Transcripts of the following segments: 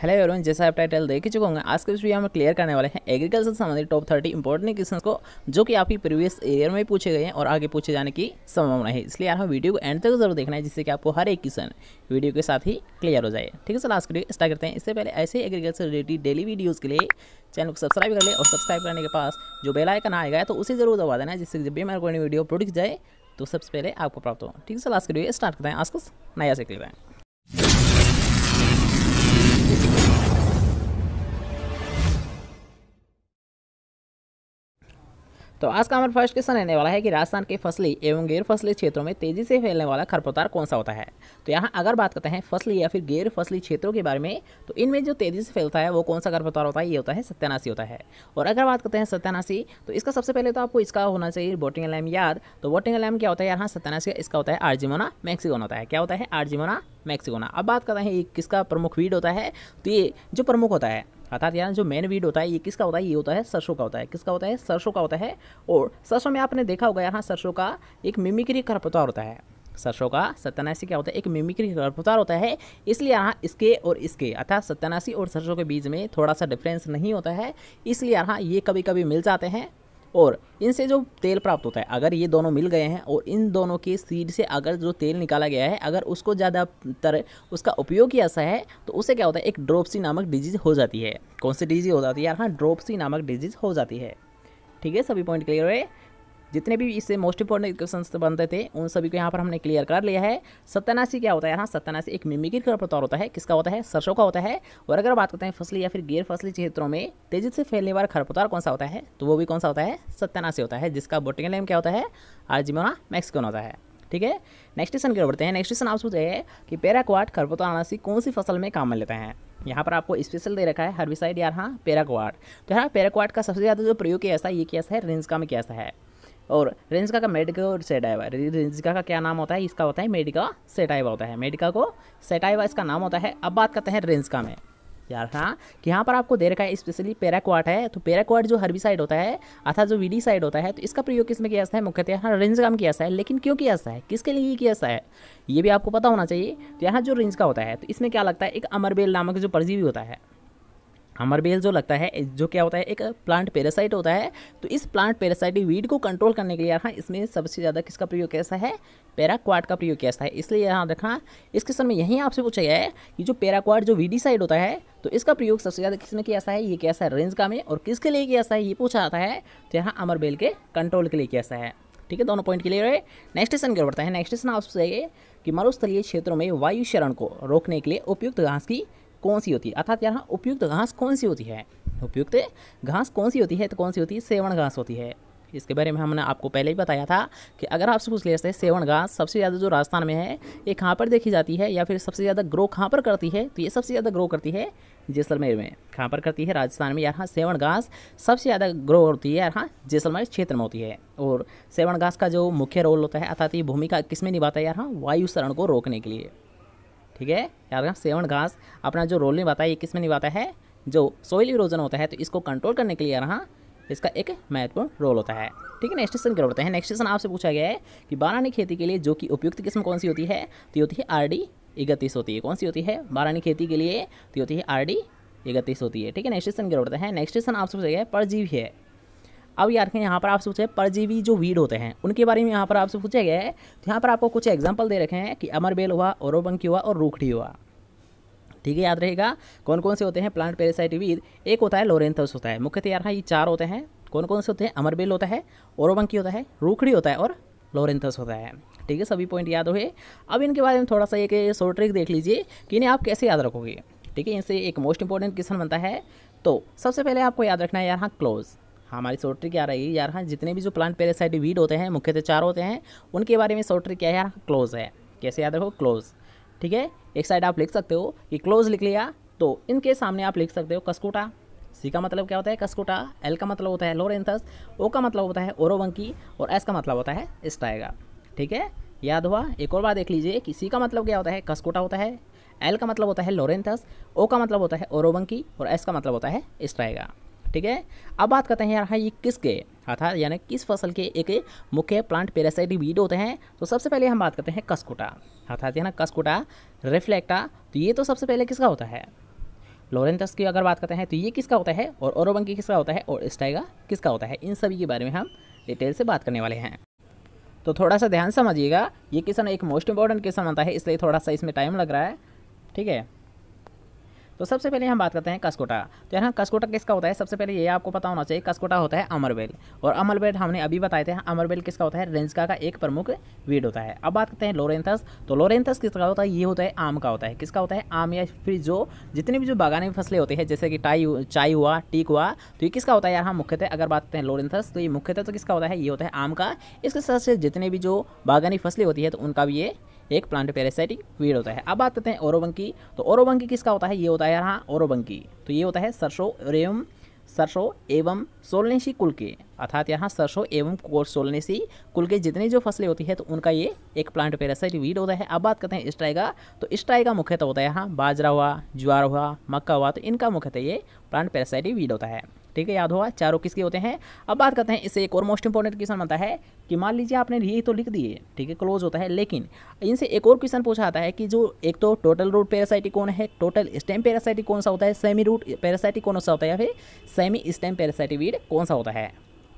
hello everyone जैसा आप title देख ही चुके होंगे आज के इस वीडियो में क्लियर करने वाले हैं एग्रीकल्चर से संबंधित टॉप थर्टी इंपॉर्टेंट क्वेश्चन को जो कि आपकी प्रीवियस ईयर में पूछे गए हैं और आगे पूछे जाने की संभावना है इसलिए हम वीडियो को एंड तक जरूर देखना है जिससे कि आपको हर एक क्वेश्चन वीडियो के साथ ही क्लियर हो जाए ठीक है सर लास्ट वीडियो स्टार्ट करते हैं इससे पहले ऐसे एग्रीकल्चर रिलेटेड डेली वीडियोज़ के लिए चैनल को सब्सक्राइब कर ले और सब्सक्राइब करने के पास जो बेलाइकन आएगा तो उसे जरूर दबा देना है जिससे जब भी मेरा कोई वीडियो प्रोडक्ट जाए तो सबसे पहले आपको प्राप्त हो ठीक है सर लास्ट वीडियो स्टार्ट करते हैं आज कुछ नया से क्लियर है तो आज का हमारा फर्स्ट क्वेश्चन रहने वाला है कि राजस्थान के फसली एवं गैर फसली क्षेत्रों में तेजी से फैलने वाला खरपतवार कौन सा होता है तो यहाँ अगर बात करते हैं फसली या फिर गैर फसली क्षेत्रों के बारे में तो इनमें जो तेजी से फैलता है वो कौन सा खरपतवार होता है ये होता है सत्यानाशी होता है और अगर बात करते हैं सत्यानाशी तो इसका सबसे पहले तो आपको इसका होना चाहिए बोटिंग लैम याद तो बोटिंग लैम क्या होता है यहाँ सत्यानाशी इसका होता है आर्जिमोना मैक्सिकोन होता है क्या होता है आर्जिमोना मैक्सिकोना अब बात करते हैं ये किसका प्रमुख वीड होता है तो ये जो प्रमुख होता है अर्थात यहाँ जो मेन वीड होता है ये किसका होता है ये होता है सरसों का होता है किसका होता है सरसों का होता है और सरसों में आपने देखा होगा यहाँ सरसों का एक मिमिक्री खरपतवार होता है सरसों का सत्यानाशी क्या होता है एक मिमिक्री खरपतवार होता है इसलिए यहाँ इसके और इसके अर्थात सत्यानाशी और सरसों के बीच में थोड़ा सा डिफरेंस नहीं होता है इसलिए यहाँ ये कभी कभी मिल जाते हैं और इनसे जो तेल प्राप्त होता है अगर ये दोनों मिल गए हैं और इन दोनों के सीड से अगर जो तेल निकाला गया है अगर उसको ज़्यादातर उसका उपयोग किया सा है तो उसे क्या होता है एक ड्रोपसी नामक डिजीज़ हो जाती है कौन सी डिजीज़ हो जाती है यार हाँ ड्रोपसी नामक डिजीज़ हो जाती है ठीक है सभी पॉइंट क्लियर हुए जितने भी इससे मोस्ट इंपॉर्टेंट क्वेश्चन बनते थे उन सभी को यहाँ पर हमने क्लियर कर लिया है सत्यानासी क्या होता है यहाँ सत्यानाशी एक मिमिकी का प्रतौर होता है किसका होता है सरसों का होता है और अगर बात करते हैं फसली या फिर गैर फसली क्षेत्रों में तेजी से फैलने वाला खरपतवार कौन सा होता है तो वो भी कौन सा होता है सत्यनाशी होता है जिसका बोटिंग नेम क्या होता है आर्जिमोना मैक्सिकोन होता है ठीक है नेक्स्ट क्वेश्चन की ओर बढ़ते हैं नेक्स्ट क्वेश्चन आप सोचे कि पेराक्वाट खरपतवार अनासी कौन सी फसल में काम में लेते हैं यहाँ पर आपको स्पेशल दे रखा है हर्बिसाइड यार हाँ पेराक्वाट तो यहाँ पेराक्वाट का सबसे ज़्यादा जो प्रयोग किया है ये किया है रिंसका में किया है और रेंजका का मेडिका और सेटाइवा रेंजिका का क्या नाम होता है इसका होता है मेडिका सेटाइवा होता है मेडिका को सेटाइवा इसका नाम होता है अब बात करते हैं रेंजका में यार हाँ कि यहाँ पर आपको दे रखा है स्पेशली पेराक्वाट है तो पेराक्वाट जो हर्बिसाइड होता है अर्थात जो वीडी साइड होता है तो इसका प्रयोग किसमें किया जाता है मुख्यतः यहाँ रेंज काम किया जाता है लेकिन क्यों किया जाता है किसके लिए किया जाता है ये भी आपको पता होना चाहिए तो यहाँ जो रेंज का होता है तो इसमें क्या लगता है एक अमरबेल नामक जो परजीवी होता है हमर बेल जो लगता है जो क्या होता है एक प्लांट पेरासाइट होता है तो इस प्लांट पेरासाइट वीड को कंट्रोल करने के लिए यहाँ इसमें सबसे ज़्यादा किसका प्रयोग कैसा है पैराक्वाड का प्रयोग कैसा है इसलिए यहाँ देखा इस क्वेश्चन में यही आपसे पूछा गया है कि जो पैराक्वाड जो वीडीसाइड होता है तो इसका प्रयोग सबसे ज़्यादा किसने किया जाता है ये कैसा है रेंज का में और किसके लिए किया जाता है ये पूछा जाता है तो यहाँ अमर बेल के कंट्रोल के लिए कैसा है ठीक है दोनों पॉइंट क्लियर है नेक्स्ट क्वेश्चन की ओर है नेक्स्ट क्वेश्चन आपसे कि मरुस्थलीय क्षेत्रों में वायु शरण को रोकने के लिए उपयुक्त घास की कौन सी होती है अर्थात यहाँ उपयुक्त घास कौन सी होती है उपयुक्त घास कौन सी होती है तो कौन सी होती है सेवन घास होती है इसके बारे में हमने आपको पहले ही बताया था कि अगर आपसे पूछ लेते हैं सेवन घास सबसे ज़्यादा जो राजस्थान में है ये कहाँ पर देखी जाती है या फिर सबसे ज़्यादा ग्रो कहाँ पर करती है तो ये सबसे ज़्यादा ग्रो करती है जैसलमेर में कहाँ पर करती है राजस्थान में यहाँ सेवन घास सबसे ज़्यादा ग्रो होती है यहाँ जैसलमेर क्षेत्र में होती है और सेवन घास का जो मुख्य रोल होता है अर्थात ये भूमिका किस में निभाता है यहाँ वायु शरण को रोकने के लिए ठीक है याद रखना सेवन घास अपना जो रोल नहीं है ये किस में निभाता है जो सॉइल इरोजन होता है तो इसको कंट्रोल करने के लिए यहाँ इसका एक महत्वपूर्ण रोल होता है ठीक है नेक्स्ट क्वेश्चन क्या होता है नेक्स्ट क्वेश्चन आपसे पूछा गया है कि बारानी खेती के लिए जो कि उपयुक्त किस्म कौन सी होती है तो ये होती है आर डी इकतीस होती है कौन सी होती है बारानी खेती के लिए तो होती है आर डी इकतीस होती है ठीक है नेक्स्ट क्वेश्चन क्या होता है नेक्स्ट क्वेश्चन आपसे पूछा गया है परजीवी है अब यार यहाँ पर आपसे पूछे परजीवी जो वीड होते हैं उनके बारे में यहाँ पर आपसे पूछा गया है तो यहाँ पर आपको कुछ एग्जाम्पल दे रखे हैं कि अमरबेल हुआ औरबंकी हुआ और रूखड़ी हुआ ठीक है याद रहेगा कौन कौन से होते हैं प्लांट पेरेसाइटिवीद एक होता है लोरेंथस होता है मुख्यतः यार ये चार होते हैं कौन कौन से होते हैं अमरबेल होता है औरबंकी होता है रूखड़ी होता है और लोरेंथस होता है ठीक है सभी पॉइंट याद हुए अब इनके बारे में थोड़ा सा एक शॉर्ट ट्रिक देख लीजिए कि इन्हें आप कैसे याद रखोगे ठीक है इनसे एक मोस्ट इंपॉर्टेंट क्वेश्चन बनता है तो सबसे पहले आपको याद रखना है यार हाँ क्लोज़ हमारी शॉर्ट ट्रिक क्या रहेगी यार हाँ जितने भी जो प्लांट वीड होते हैं मुख्यतः तो चार होते हैं उनके बारे में शॉर्ट ट्रिक क्या है यार क्लोज है कैसे याद रखो क्लोज ठीक है एक साइड आप लिख सकते हो कि क्लोज लिख लिया तो इनके सामने आप लिख सकते हो कस्कोटा सी का मतलब क्या होता है कस्कोटा एल का मतलब होता है लोरेंथस ओ का मतलब होता है ओरोवंकी और एस का मतलब होता है स्टाइगा ठीक है याद हुआ एक और बार देख लीजिए कि सी का मतलब क्या होता है कस्कोटा होता है एल का मतलब होता है लोरेंथस ओ का मतलब होता है ओरोवंकी और एस का मतलब होता है स्ट्राइगा ठीक है अब बात करते हैं हाँ ये किसके अर्थात यानी किस फसल के एक मुख्य प्लांट पेरासाइट वीड होते हैं तो सबसे पहले हम बात करते हैं कसकोटा अर्थात यहाँ कसकोटा रिफ्लेक्टा तो ये तो सबसे पहले किसका होता है लोरेंटस की अगर बात करते हैं तो ये किसका होता है और ओरोबंकी किसका होता है और स्टाइगा किसका होता है इन सभी के बारे में हम डिटेल से बात करने वाले हैं तो थोड़ा सा ध्यान समझिएगा ये क्वेश्चन एक मोस्ट इंपॉर्टेंट क्वेश्चन आता है इसलिए थोड़ा सा इसमें टाइम लग रहा है ठीक है तो सबसे पहले हम बात करते हैं कसकोटा तो यहाँ कसकोटा किसका होता है सबसे पहले ये आपको पता होना चाहिए कसकोटा होता है अमरबेल और अमरबेल हमने अभी बताए थे अमरबेल किसका होता है रेंजका का एक प्रमुख वीड होता है अब बात करते हैं लोरेंथस तो लोरेंथस किसका होता है ये होता है आम का होता है किसका होता है आम या फिर जो जितने भी जो बागानी फसलें होती है जैसे कि टाई चाय हुआ टीक हुआ तो ये किसका होता है यार हम मुख्यतः अगर बात करते हैं लोरेंथस तो ये मुख्यतः तो किसका होता है ये होता है आम का इसके साथ से जितने भी जो बागानी फसलें होती है तो उनका भी ये एक प्लांट पैरासाइटिक वीड होता है अब बात करते हैं ओरोबंकी तो ओरोबंकी किसका होता है ये होता है यहाँ ओरोबंकी तो ये होता है सरसो एवं सरसों एवं सोलनेसी कुल के अर्थात यहाँ सरसों एवं सोलनेसी कुल के जितनी जो फसलें होती है तो उनका ये एक प्लांट पेरासाइट वीड होता है अब बात करते हैं स्ट्राइगा तो स्ट्राइगा मुख्यतः होता है यहाँ बाजरा हुआ ज्वार हुआ मक्का हुआ तो इनका मुख्यतः ये प्लांट पेरासाइट वीड होता है ठीक है याद होगा चारों किसके होते हैं अब बात करते हैं इससे एक और मोस्ट इंपॉर्टेंट क्वेश्चन बनता है कि मान लीजिए आपने ये तो लिख दिए ठीक है क्लोज होता है लेकिन इनसे एक और क्वेश्चन पूछा आता है कि जो एक तो टोटल रूट पैरासाइटिक कौन है टोटल स्टेम पैरासाइटिक कौन सा होता है सेमी रूट पैरासाइटिक कौन सा होता है या फिर सेमी स्टेम वीड कौन सा होता है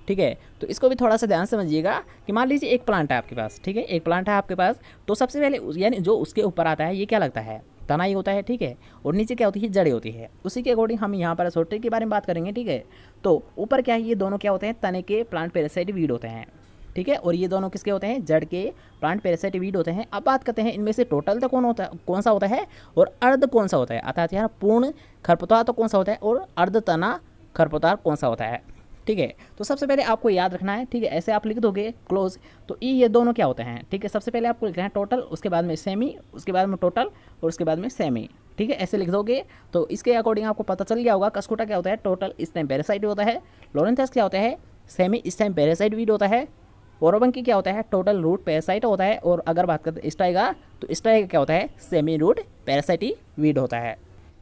ठीक है तो इसको भी थोड़ा सा ध्यान समझिएगा कि मान लीजिए एक प्लांट है आपके पास ठीक है एक प्लांट है आपके पास तो सबसे पहले यानी जो उसके ऊपर आता है ये क्या लगता है तना ही होता है ठीक है और नीचे क्या होती है जड़ें होती है उसी के अकॉर्डिंग हम यहाँ पर सोटे के बारे में बात करेंगे ठीक है तो ऊपर क्या है ये दोनों क्या होते हैं तने के प्लांट पेरासाइट वीड होते हैं ठीक है और ये दोनों किसके होते हैं जड़ के प्लांट पेरासाइट वीड होते हैं अब बात करते हैं इनमें से टोटल तो कौन होता है कौन सा होता है और अर्ध कौन सा होता है अर्थात यार पूर्ण खरपतवार तो कौन सा होता है और अर्ध तना खरपतवार कौन सा होता है ठीक है तो सबसे पहले आपको याद रखना है ठीक है ऐसे आप लिख दोगे क्लोज तो ई ये दोनों क्या होते हैं ठीक है सबसे पहले आपको लिखना है टोटल उसके बाद में सेमी उसके बाद में टोटल और उसके बाद में सेमी ठीक है ऐसे लिख दोगे तो इसके अकॉर्डिंग आपको पता चल गया होगा कस्कोटा क्या होता है टोटल इस टाइम पेरासाइड होता है लोरेंथस क्या होता है सेमी इस टाइम पेरासाइड वीड होता है ओरोबंकी क्या होता है टोटल रूट पैरासाइट होता है और अगर बात करते हैं का तो स्टाइगा क्या होता है सेमी रूट पैरासाइटी वीड होता है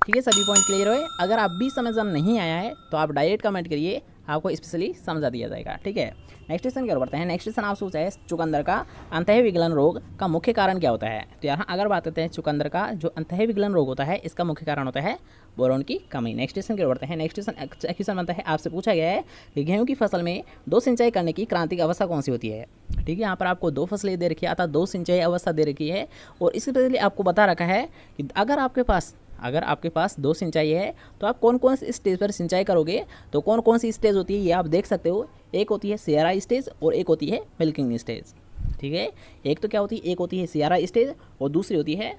ठीक है सभी पॉइंट क्लियर हुए अगर आप भी समझ में नहीं आया है तो आप डायरेक्ट कमेंट करिए आपको स्पेशली समझा दिया जाएगा ठीक है नेक्स्ट क्वेश्चन क्या बढ़ते हैं नेक्स्ट क्वेश्चन आप सोचा है चुकंदर का अंत विगलन रोग का मुख्य कारण क्या होता है तो यहाँ अगर बात करते हैं चुकंदर का जो अंत विगलन रोग होता है इसका मुख्य कारण होता है बोरोन की कमी नेक्स्ट क्वेश्चन क्या बढ़ते हैं नेक्स्ट क्वेश्चन क्वेश्चन बनता है आपसे पूछा गया है कि गेहूँ की फसल में दो सिंचाई करने की क्रांतिक अवस्था कौन सी होती है ठीक है यहाँ पर आपको दो फसलें दे रखी है अर्थात दो सिंचाई अवस्था दे रखी है और इसके पहले आपको बता रखा है कि अगर आपके पास अगर आपके पास दो सिंचाई है तो आप कौन कौन से स्टेज पर सिंचाई करोगे तो कौन कौन सी स्टेज होती है ये आप देख सकते हो एक होती है सियारा स्टेज और एक होती है मिल्किंग स्टेज ठीक है एक तो क्या होती है एक होती है सियारा स्टेज और दूसरी होती है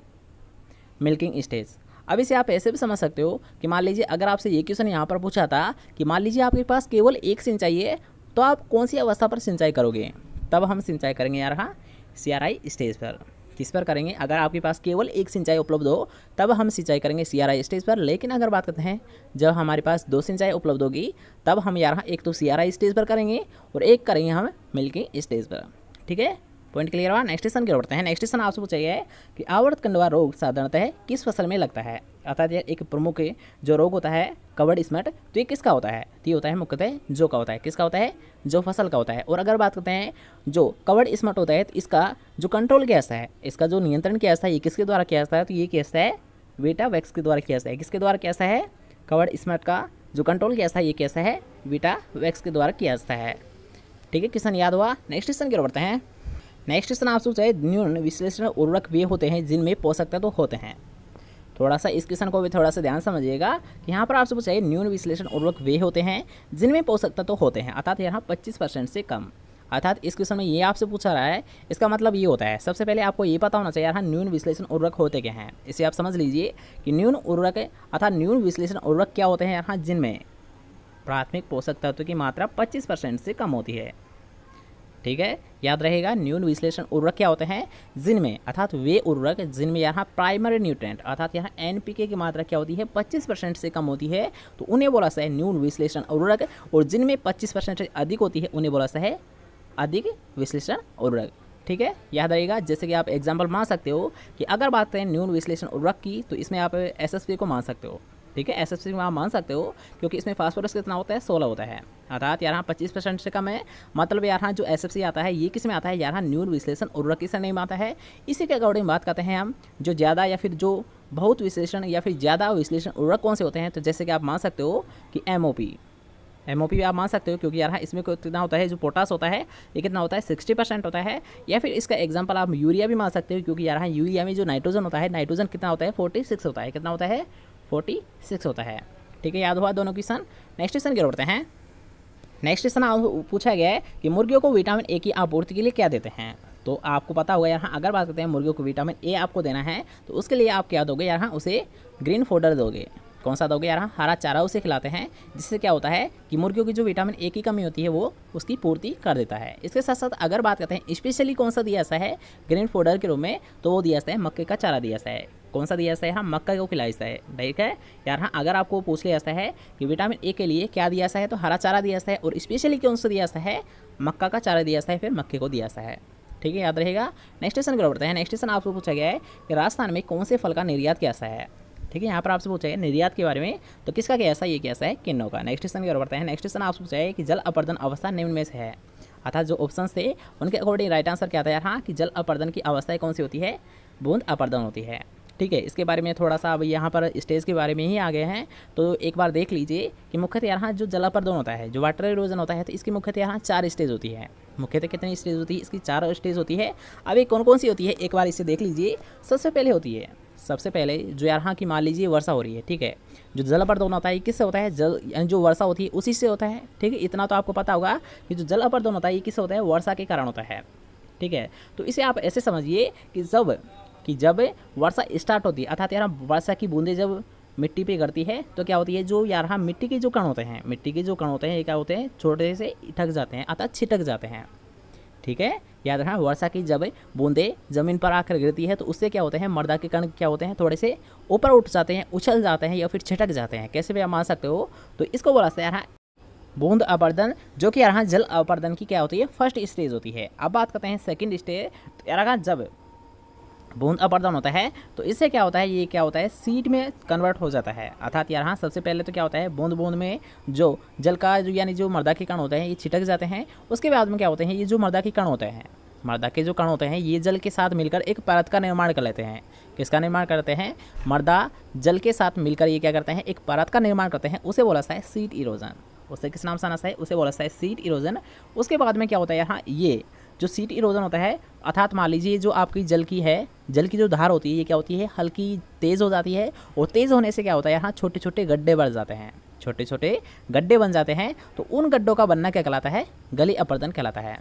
मिल्किंग स्टेज अभी से आप ऐसे भी समझ सकते हो कि मान लीजिए अगर आपसे ये क्वेश्चन यहाँ पर पूछा था कि मान लीजिए आपके पास केवल एक सिंचाई है तो आप कौन सी अवस्था पर सिंचाई करोगे तब हम सिंचाई करेंगे यार हाँ सियाराई स्टेज पर किस पर करेंगे अगर आपके पास केवल एक सिंचाई उपलब्ध हो तब हम सिंचाई करेंगे सी आर आई स्टेज पर लेकिन अगर बात करते हैं जब हमारे पास दो सिंचाई उपलब्ध होगी तब हम यहाँ एक तो सी आर आई स्टेज पर करेंगे और एक करेंगे हम मिल्किंग स्टेज पर ठीक है पॉइंट क्लियर हुआ नेक्स्ट क्वेश्चन की ओर बढ़ते हैं नेक्स्ट क्वेश्चन आपसे पूछा गया है कि आवर्त कंडवा रोग साधारणतः किस फसल में लगता है अर्थात एक प्रमुख जो रोग होता है कवर्ड स्मट तो ये किसका होता है तो ये होता है मुख्यतः जो का होता है किसका होता है जो फसल का होता है और अगर बात करते हैं जो कवर्ड स्मट होता है तो इसका जो कंट्रोल किया जाता है इसका जो नियंत्रण किया जाता है ये किसके द्वारा किया जाता है तो ये किया जाता है वीटा वैक्स के द्वारा किया जाता है किसके द्वारा किया जाता है कवर्ड स्मट का जो कंट्रोल किया जाता है ये कैसा है वीटा वैक्स के द्वारा किया जाता है ठीक है क्वेश्चन याद हुआ नेक्स्ट क्वेश्चन की ओर बढ़ते हैं नेक्स्ट आप ऑप्शन है न्यून विश्लेषण उर्वरक वे होते हैं जिनमें पोषक तत्व तो होते हैं थोड़ा सा इस क्वेश्चन को भी थोड़ा सा ध्यान समझिएगा कि यहाँ पर आपसे पूछा है न्यून विश्लेषण उर्वरक वे होते हैं जिनमें पोषक तत्व तो होते हैं अर्थात यहाँ पच्चीस परसेंट से कम अर्थात इस क्वेश्चन में ये आपसे पूछा रहा है इसका मतलब ये होता है सबसे पहले आपको ये पता होना चाहिए यहाँ न्यून विश्लेषण उर्वरक होते क्या हैं इसे आप समझ लीजिए कि न्यून उर्वरक अर्थात न्यून विश्लेषण उर्वरक क्या होते हैं यहाँ जिनमें प्राथमिक पोषक तत्व की मात्रा पच्चीस परसेंट से कम होती है ठीक है याद रहेगा न्यून विश्लेषण उर्वरक क्या होते हैं जिनमें अर्थात वे उर्वरक जिनमें यहाँ प्राइमरी न्यूट्रेंट अर्थात यहाँ एनपीके की मात्रा क्या होती है 25 परसेंट से कम होती है तो उन्हें बोला सा है न्यून विश्लेषण उर्वरक और जिनमें 25 परसेंट से अधिक होती है उन्हें बोला सा है अधिक विश्लेषण उर्वरक ठीक है याद रहेगा जैसे कि आप एग्जाम्पल मान सकते हो कि अगर बात करें न्यून विश्लेषण उर्वरक की तो इसमें आप एस को मान सकते हो ठीक है एस एफ सी में आप मान सकते हो क्योंकि इसमें फास्फोरस कितना होता है सोलह होता है अर्थात यहाँ पच्चीस परसेंट से कम है मतलब यहाँ जो एस एफ सी आता है ये किस में आता है यहाँ न्यून विश्लेषण उर्वरक किस नहीं आता है इसी के अकॉर्डिंग बात करते हैं हम जो ज़्यादा या फिर जो बहुत विश्लेषण या फिर ज़्यादा विश्लेषण उर्वरक कौन से होते हैं तो जैसे कि आप मान सकते हो कि M O P M O P आप मान सकते हो क्योंकि यार इसमें कितना होता है जो पोटास होता है ये कितना होता है सिक्सटी परसेंट होता है या फिर इसका एग्जाम्पल आप यूरिया भी मान सकते हो क्योंकि यार यूरिया में जो नाइट्रोजन होता है नाइट्रोजन कितना होता है फोर्टी सिक्स होता है कितना होता है फोर्टी सिक्स होता है ठीक है याद हुआ दोनों क्वेश्चन नेक्स्ट क्वेश्चन की ओर हैं नेक्स्ट क्वेश्चन पूछा गया है कि मुर्गियों को विटामिन ए की आपूर्ति के लिए क्या देते हैं तो आपको पता होगा यहाँ अगर बात करते हैं मुर्गियों को विटामिन ए आपको देना है तो उसके लिए आप क्या दोगे यहाँ उसे ग्रीन फोडर दोगे कौन सा दोगे यार हरा चारा उसे खिलाते हैं जिससे क्या होता है कि मुर्गियों की जो विटामिन ए की कमी होती है वो उसकी पूर्ति कर देता है इसके साथ साथ अगर बात करते हैं स्पेशली कौन सा दिया ऐसा है ग्रीन फोडर के रूप में तो वो दिया जाता है मक्के का चारा दिया जाता है कौन सा दिया जाता है यहाँ मक्का को खिलाया जाता है ठीक है यार हाँ अगर आपको पूछ लिया जाता है कि विटामिन ए के लिए क्या दिया जाता है तो हरा चारा दिया जाता है और स्पेशली कौन सा दिया जाता है मक्का का चारा दिया जाता है फिर मक्के को दिया जाता है ठीक है याद रहेगा नेक्स्ट क्वेश्चन की ओर बढ़ते हैं नेक्स्ट क्वेश्चन आपको पूछा गया है कि राजस्थान में कौन से फल का निर्यात किया जाता है ठीक है यहाँ पर आपसे पूछा है निर्यात के बारे में तो किसका कैसा ये कैसा है किन्नों का नेक्स्ट क्वेश्चन की ओर है नेक्स्ट क्वेश्चन आपसे पूछा है कि जल अपर्दन अवस्था निम्न में से है अर्थात जो ऑप्शन थे उनके अकॉर्डिंग राइट आंसर क्या था यार हाँ कि जल अपर्दन की अवस्था कौन सी होती है बूंद अपर्दन होती है ठीक है इसके बारे में थोड़ा सा अब यहाँ पर स्टेज के बारे में ही आ गए हैं तो एक बार देख लीजिए कि मुख्यतः यहाँ जो जलापर्दन होता है जो वाटर इरोजन होता है तो इसकी मुख्यतः यहाँ चार स्टेज होती है मुख्यतः कितनी स्टेज होती है इसकी चार स्टेज होती है अब ये कौन कौन सी होती है एक बार इसे देख लीजिए सबसे पहले होती है सबसे पहले जो यहाँ की मान लीजिए वर्षा हो रही है ठीक है जो जलापर्दन होता है किससे होता है जल जो वर्षा होती है उसी से होता है ठीक है इतना तो आपको पता होगा कि जो जलापर्दन होता है ये किससे होता है वर्षा के कारण होता है ठीक है तो इसे आप ऐसे समझिए कि जब कि जब वर्षा स्टार्ट होती है अर्थात यार वर्षा की बूंदें जब मिट्टी पे गिरती है तो क्या होती है जो यार हाँ मिट्टी के जो कण होते हैं मिट्टी के जो कण होते हैं ये क्या होते हैं छोटे से ठक जाते हैं अर्थात छिटक जाते हैं ठीक है याद रखना वर्षा की जब बूंदे ज़मीन पर आकर गिरती है तो उससे क्या होते हैं मर्दा के कण क्या होते हैं थोड़े से ऊपर उठ जाते हैं उछल जाते हैं या फिर छिटक जाते हैं कैसे भी आप मान सकते हो तो इसको बोला जाता है हाँ, बूंद अपर्दन जो कि यहाँ जल अपर्दन की क्या होती है फर्स्ट स्टेज होती है अब बात करते हैं सेकेंड स्टेज तो यार हाँ, जब बूंद अपरदान होता है तो इससे क्या होता है ये क्या होता है सीट में कन्वर्ट हो जाता है अर्थात यार हाँ सबसे पहले तो क्या होता है बूंद बूंद में जो जल का जो यानी जो मर्दा के कण होते हैं ये छिटक जाते हैं उसके बाद में क्या होते हैं ये जो मर्दा के कण होते हैं मर्दा के जो कण होते हैं ये जल के साथ मिलकर एक परत का निर्माण कर लेते हैं किसका निर्माण करते हैं मर्दा जल के साथ मिलकर ये क्या करते हैं एक परत का निर्माण करते हैं उसे बोला जाता है सीट इरोजन उसे किस नाम से आना है उसे बोला जाता है सीट इरोजन उसके बाद में क्या होता है यहाँ ये जो सीट इरोजन होता है अर्थात मान लीजिए जो आपकी जल की है जल की जो धार होती है ये क्या होती है हल्की तेज़ हो जाती है और तेज़ होने से क्या होता है यहाँ छोटे छोटे गड्ढे बढ़ जाते हैं छोटे छोटे गड्ढे बन जाते हैं तो उन गड्ढों का बनना क्या कहलाता है गली अपर्दन कहलाता है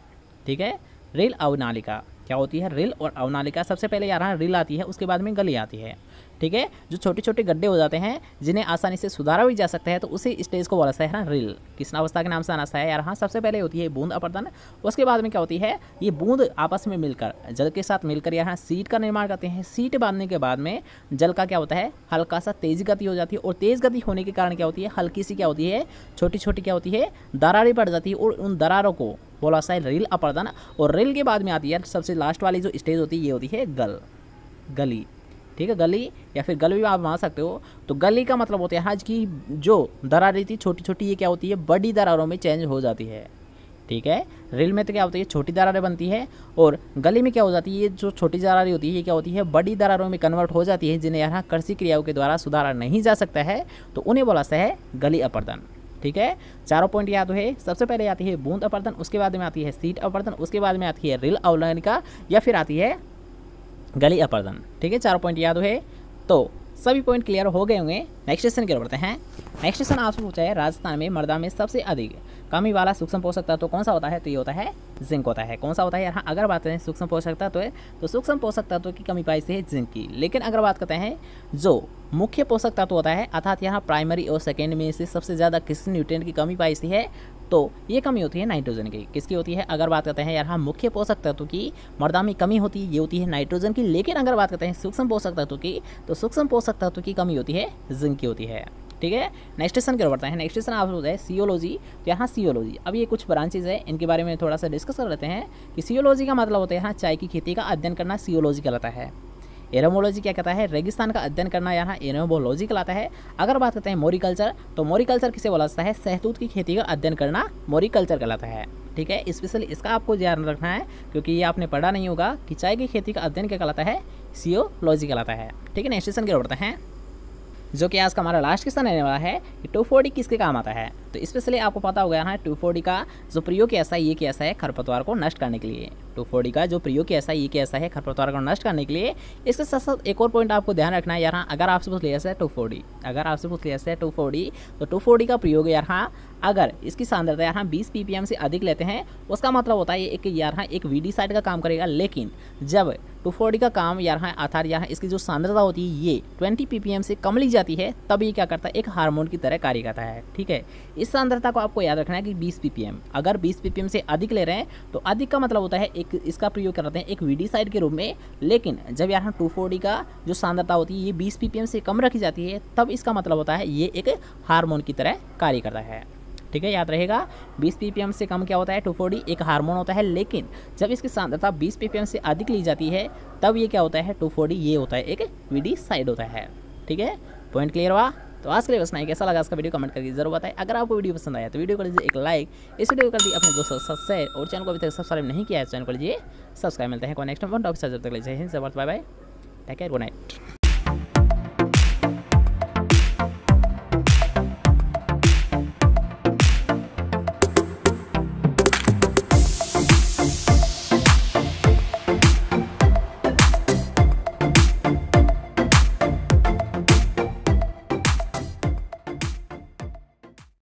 ठीक है रेल अवनालिका क्या होती है रेल और अवनालिका सबसे पहले यहाँ रेल आती है उसके बाद में गली आती है ठीक है जो छोटे छोटे गड्ढे हो जाते हैं जिन्हें आसानी से सुधारा भी जा सकता है तो उसी स्टेज को बोला है ना रिल कृष्णावस्था के नाम से आना है यार हाँ सबसे पहले होती है बूंद अपरदन उसके बाद में क्या होती है ये बूंद आपस में मिलकर जल के साथ मिलकर यार हाँ सीट का निर्माण करते हैं सीट बांधने के बाद में जल का क्या होता है हल्का सा तेज गति हो जाती है और तेज़ गति होने के कारण क्या होती है हल्की सी क्या होती है छोटी छोटी क्या होती है दरारें पड़ जाती है और उन दरारों को बोला सा रिल अपर्दन और रिल के बाद में आती है सबसे लास्ट वाली जो स्टेज होती है ये होती है गल गली ठीक है गली या फिर गली भी आप मान सकते हो तो गली का मतलब होता है आज की जो दरारें थी छोटी छोटी ये क्या होती है बड़ी दरारों में चेंज हो जाती है ठीक है रेल में तो क्या होती है छोटी दरारें बनती है और गली में क्या हो जाती है ये जो छोटी दरारें होती है ये क्या होती है बड़ी दरारों में कन्वर्ट हो जाती है जिन्हें यहाँ कृषि क्रियाओं के द्वारा सुधारा नहीं जा सकता है तो उन्हें बोला जाता है गली अपर्दन ठीक है चारों पॉइंट याद है सबसे पहले आती है बूंद अपर्दन उसके बाद में आती है सीट अपर्दन उसके बाद में आती है रिल अवलन का या फिर आती है गली अपर्दन ठीक है चार पॉइंट याद हुए तो सभी पॉइंट क्लियर हो गए होंगे नेक्स्ट क्वेश्चन की ओर बढ़ते हैं नेक्स्ट क्वेश्चन आपसे पूछा है राजस्थान में मर्दा में सबसे अधिक कमी वाला सूक्ष्म पोषक तत्व तो कौन सा होता है तो ये होता है जिंक होता है कौन सा होता है यहाँ अगर बात करें सूक्ष्म पोषक तत्व तो सूक्ष्म पोषक तत्व की कमी पाई है जिंक की लेकिन अगर बात करते हैं जो मुख्य पोषक तत्व होता है अर्थात यहाँ प्राइमरी और सेकेंडरी में से सबसे ज़्यादा किस न्यूट्रेंट की कमी पाई सी है तो ये कमी होती है नाइट्रोजन की किसकी होती है अगर बात करते हैं यार हम हाँ, मुख्य पोषक तत्व की मर्दा में कमी होती है ये होती है नाइट्रोजन की लेकिन अगर बात करते हैं सूक्ष्म पोषक तत्व की तो सूक्ष्म पोषक तत्व की कमी होती है जिंक की होती है ठीक है नेक्स्ट क्वेश्चन क्या बढ़ता है नेक्स्ट क्वेश्चन आप होता है सीओलॉजी तो यहाँ सीओलॉजी अब ये कुछ ब्रांचेज है इनके बारे में थोड़ा सा डिस्कस कर लेते हैं कि सीओलॉजी का मतलब होता है यहाँ चाय की खेती का अध्ययन करना सीओलॉजी कहलाता है एरोमोलॉजी क्या कहता है रेगिस्तान का अध्ययन करना यहाँ एरोमोलॉजी कहलाता है अगर बात करते हैं मोरिकल्चर तो मोरिकल्चर किसे बोला जाता है सहतूत की खेती का अध्ययन करना मोरिकल्चर कहलाता है ठीक है स्पेशली इसका आपको ध्यान रखना है क्योंकि ये आपने पढ़ा नहीं होगा कि चाय की खेती का अध्ययन क्या कहलाता है सीओलॉजी कहलाता है ठीक है नेक्स्ट क्वेश्चन की ओर बढ़ते हैं जो कि आज का हमारा लास्ट क्वेश्चन रहने वाला है कि फोर्टी किसके काम आता है तो स्पेशली आपको पता हो गया है टू फोर्टी का जो प्रयोग कैसा है ये कैसा है खरपतवार को नष्ट करने के लिए टू फोर्टी का जो प्रयोग कैसा है ये कैसा है खरपतवार को नष्ट करने के लिए इसके साथ साथ एक और पॉइंट आपको ध्यान रखना है यार हाँ, अगर आपसे पूछ लिया है टू फोर्टी अगर आपसे पूछ लिया है टू फोर्टी तो टू फोर्टी का प्रयोग यार हाँ, अगर इसकी सांद्रता यहाँ बीस पी से अधिक लेते हैं उसका मतलब होता है हाँ, एक यहाँ एक वी साइड का काम करेगा लेकिन जब टू फोर्टी का काम यहाँ आधार यहाँ इसकी जो सांद्रता होती है ये ट्वेंटी पी से कम ली जाती है तब ये क्या करता है एक हार्मोन की तरह कार्य करता है ठीक है इस सांद्रता को आपको याद रखना है कि 20 ppm अगर 20 ppm से अधिक ले रहे हैं तो अधिक का मतलब होता है एक इसका प्रयोग करते हैं एक साइड के रूप में लेकिन जब यहाँ टू का जो सांद्रता होती है ये बीस पी से कम रखी जाती है तब इसका मतलब होता है ये एक हार्मोन की तरह कार्य करता है ठीक है याद रहेगा 20 ppm से कम क्या होता है 24 एक हार्मोन होता है लेकिन जब इसकी सांद्रता 20 पी से अधिक ली जाती है तब ये क्या होता है 24 ये होता है एक वीडी साइड होता है ठीक है पॉइंट क्लियर हुआ तो आज के लिए बस नहीं कैसा लगा इसका वीडियो कमेंट करके जरूर बताएं अगर आपको वीडियो पसंद आया तो वीडियो कर लीजिए एक लाइक इस वीडियो कर दीजिए अपने दोस्तों साथ शेयर और चैनल को अभी तक सब्सक्राइब नहीं किया है चैनल तो को लीजिए सब्सक्राइब मिलते हैं नेक्स्ट वन टॉप सब्जेक्ट तक लीजिए bye bye take care good night